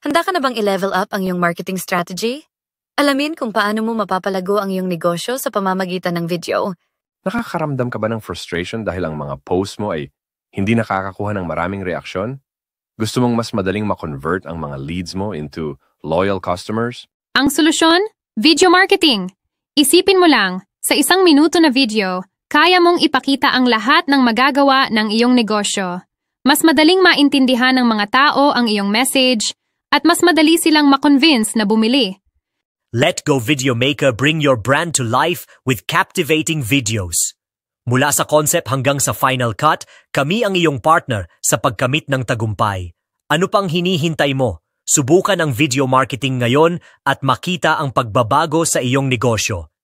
Handa ka na bang i-level up ang iyong marketing strategy? Alamin kung paano mo mapapalago ang iyong negosyo sa pamamagitan ng video. Nakakaramdam ka ba ng frustration dahil ang mga posts mo ay hindi nakakakuha ng maraming reaksyon? Gusto mong mas madaling makonvert ang mga leads mo into loyal customers? Ang solusyon? Video marketing! Isipin mo lang, sa isang minuto na video, kaya mong ipakita ang lahat ng magagawa ng iyong negosyo. Mas madaling maintindihan ng mga tao ang iyong message, at mas madali silang makonvince na bumili. Let Go Video Maker bring your brand to life with captivating videos. Mula sa concept hanggang sa final cut, kami ang iyong partner sa pagkamit ng tagumpay. Ano pang hinihintay mo? Subukan ang video marketing ngayon at makita ang pagbabago sa iyong negosyo.